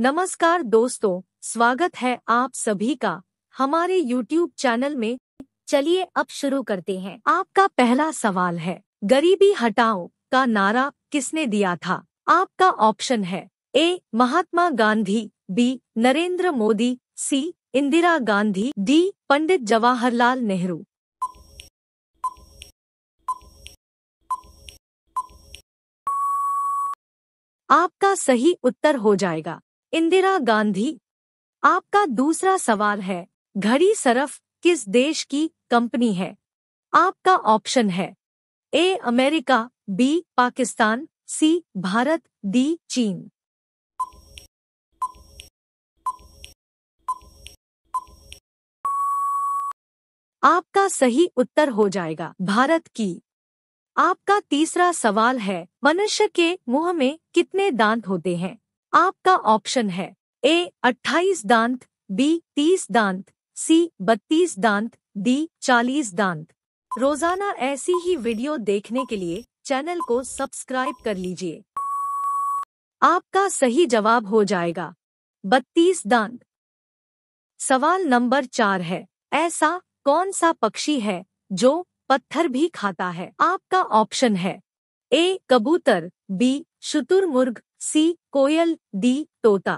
नमस्कार दोस्तों स्वागत है आप सभी का हमारे YouTube चैनल में चलिए अब शुरू करते हैं आपका पहला सवाल है गरीबी हटाओ का नारा किसने दिया था आपका ऑप्शन है A Mahatma Gandhi B Narendra Modi C Indira Gandhi D Pandit Jawaharlal Nehru आपका सही उत्तर हो जाएगा इंदिरा गांधी आपका दूसरा सवाल है घड़ी सरफ किस देश की कंपनी है आपका ऑप्शन है A America B Pakistan C Bharat D चीन आपका सही उत्तर हो जाएगा भारत की आपका तीसरा सवाल है मनुष्य के मुंह में कितने दांत होते हैं आपका ऑप्शन है ए 28 दांत बी 30 दांत सी 32 दांत डी 40 दांत रोजाना ऐसी ही वीडियो देखने के लिए चैनल को सब्सक्राइब कर लीजिए आपका सही जवाब हो जाएगा 32 दांत सवाल नंबर चार है ऐसा कौन सा पक्षी है जो पत्थर भी खाता है आपका ऑप्शन है ए कबूतर बी शुतुरमुर्ग सी कोयल डी तोता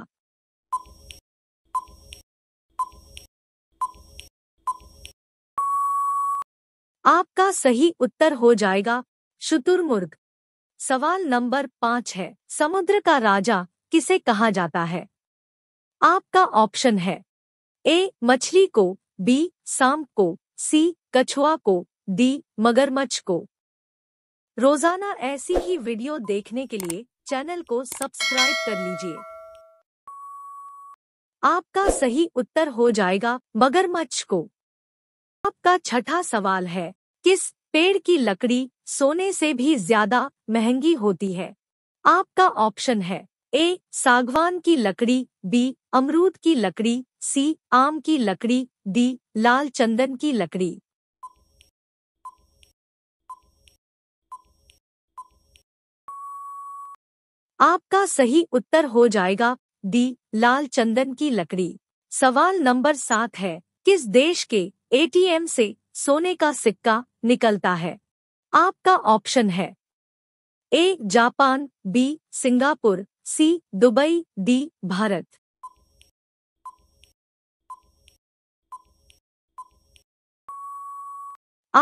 आपका सही उत्तर हो जाएगा शुतुरमुर्ग सवाल नंबर पांच है समुद्र का राजा किसे कहा जाता है आपका ऑप्शन है ए मछली को बी सांप को सी कछुआ को डी मगरमच्छ को रोजाना ऐसी ही वीडियो देखने के लिए चैनल को सब्सक्राइब कर लीजिए आपका सही उत्तर हो जाएगा मगरमच्छ को आपका छठा सवाल है किस पेड़ की लकड़ी सोने से भी ज्यादा महंगी होती है आपका ऑप्शन है ए सागवान की लकड़ी बी अमरूद की लकड़ी सी आम की लकड़ी डी लाल चंदन की लकड़ी आपका सही उत्तर हो जाएगा दी लाल चंदन की लकड़ी सवाल नंबर सात है किस देश के एटीएम से सोने का सिक्का निकलता है आपका ऑप्शन है A Japan B Singapore C Dubai D Bharat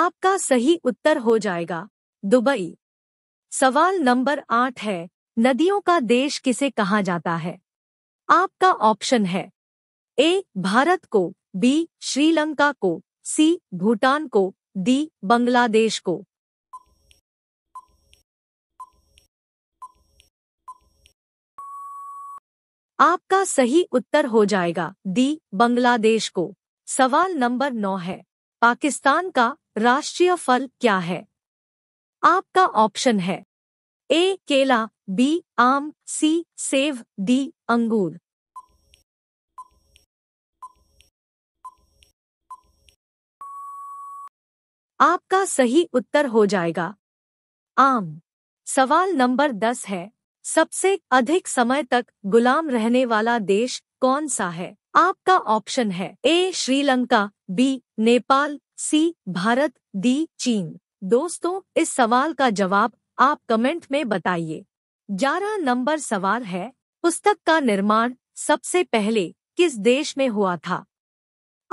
आपका सही उत्तर हो जाएगा दुबई सवाल नंबर आठ है नदियों का देश किसे कहा जाता है आपका ऑप्शन है ए भारत को बी श्रीलंका को सी भूटान को डी बांग्लादेश को आपका सही उत्तर हो जाएगा डी बांग्लादेश को सवाल नंबर नौ है पाकिस्तान का राष्ट्रीय फल क्या है आपका ऑप्शन है ए केला बी आम सी सेव डी अंगूर आपका सही उत्तर हो जाएगा आम सवाल नंबर दस है सबसे अधिक समय तक गुलाम रहने वाला देश कौन सा है आपका ऑप्शन है A Sri Lanka B Nepal C Bharat D चीन दोस्तों इस सवाल का जवाब आप कमेंट में बताइए ग्यारह नंबर सवाल है पुस्तक का निर्माण सबसे पहले किस देश में हुआ था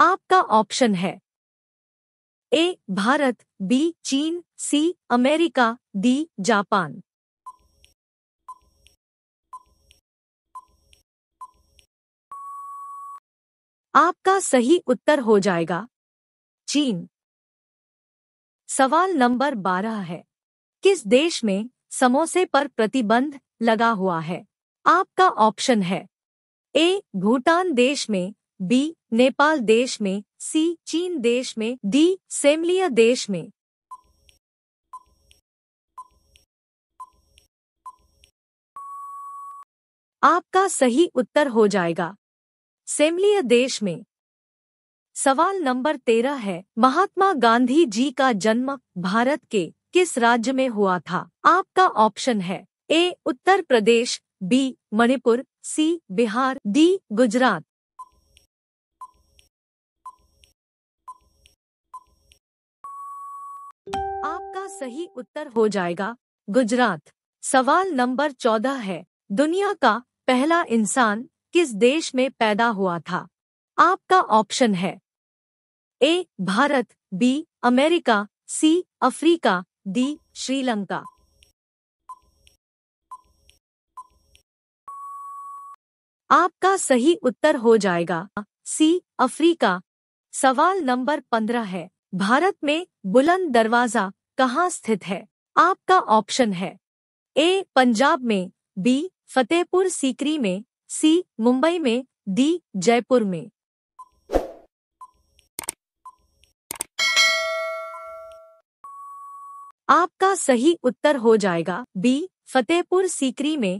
आपका ऑप्शन है ए भारत बी चीन सी अमेरिका डी जापान आपका सही उत्तर हो जाएगा चीन सवाल नंबर बारह है किस देश में समोसे पर प्रतिबंध लगा हुआ है आपका ऑप्शन है ए भूटान देश में बी नेपाल देश में सी चीन देश में डी सेमलिया देश में आपका सही उत्तर हो जाएगा सेमलिया देश में सवाल नंबर तेरह है महात्मा गांधी जी का जन्म भारत के किस राज्य में हुआ था आपका ऑप्शन है A Uttar Pradesh B Manipur C Bihar D Gujarat आपका सही उत्तर हो जाएगा गुजरात सवाल नंबर चौदह है दुनिया का पहला इंसान किस देश में पैदा हुआ था आपका ऑप्शन है A Bharat B America C Africa D Sri Lanka आपका सही उत्तर हो जाएगा सी अफ्रीका सवाल नंबर पंद्रह है भारत में बुलंद दरवाजा कहाँ स्थित है आपका ऑप्शन है ए पंजाब में बी फतेहपुर सीकरी में सी मुंबई में डी जयपुर में आपका सही उत्तर हो जाएगा बी फतेहपुर सीकरी में